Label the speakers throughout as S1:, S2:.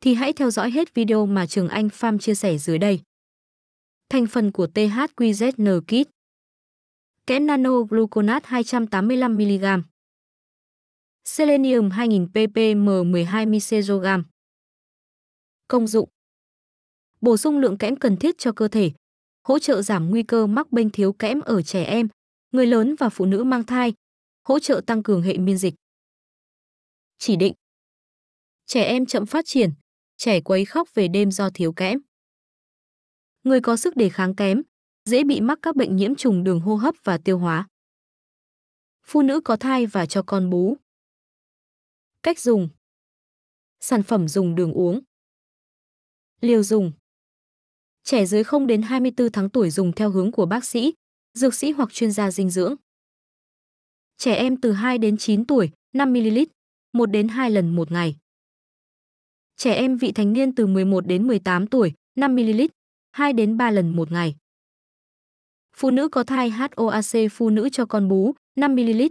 S1: thì hãy theo dõi hết video mà Trường Anh Pham chia sẻ dưới đây. Thành phần của THQZN Kit Kẽm nano gluconat 285mg Selenium 2000 ppm 12 microgram Công dụng Bổ sung lượng kẽm cần thiết cho cơ thể, hỗ trợ giảm nguy cơ mắc bệnh thiếu kẽm ở trẻ em, người lớn và phụ nữ mang thai, hỗ trợ tăng cường hệ miễn dịch. Chỉ định Trẻ em chậm phát triển, trẻ quấy khóc về đêm do thiếu kẽm. Người có sức đề kháng kém, dễ bị mắc các bệnh nhiễm trùng đường hô hấp và tiêu hóa. Phụ nữ có thai và cho con bú. Cách dùng. Sản phẩm dùng đường uống. Liều dùng. Trẻ dưới 0 đến 24 tháng tuổi dùng theo hướng của bác sĩ, dược sĩ hoặc chuyên gia dinh dưỡng. Trẻ em từ 2 đến 9 tuổi, 5 ml, 1 đến 2 lần một ngày. Trẻ em vị thành niên từ 11 đến 18 tuổi, 5 ml, 2 đến 3 lần một ngày. Phụ nữ có thai HOAC phụ nữ cho con bú, 5 ml,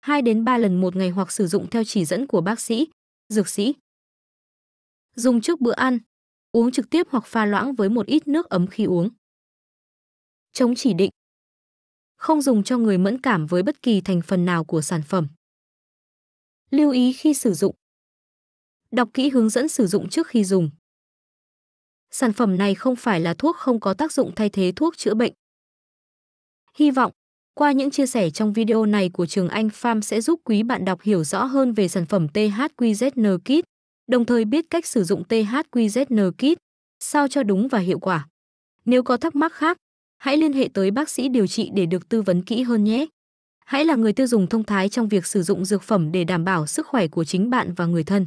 S1: 2 đến 3 lần một ngày hoặc sử dụng theo chỉ dẫn của bác sĩ, dược sĩ. Dùng trước bữa ăn, uống trực tiếp hoặc pha loãng với một ít nước ấm khi uống. Chống chỉ định. Không dùng cho người mẫn cảm với bất kỳ thành phần nào của sản phẩm. Lưu ý khi sử dụng. Đọc kỹ hướng dẫn sử dụng trước khi dùng. Sản phẩm này không phải là thuốc không có tác dụng thay thế thuốc chữa bệnh. Hy vọng, qua những chia sẻ trong video này của Trường Anh Farm sẽ giúp quý bạn đọc hiểu rõ hơn về sản phẩm THQZN Kit, đồng thời biết cách sử dụng THQZN Kit, sao cho đúng và hiệu quả. Nếu có thắc mắc khác, hãy liên hệ tới bác sĩ điều trị để được tư vấn kỹ hơn nhé. Hãy là người tiêu dùng thông thái trong việc sử dụng dược phẩm để đảm bảo sức khỏe của chính bạn và người thân.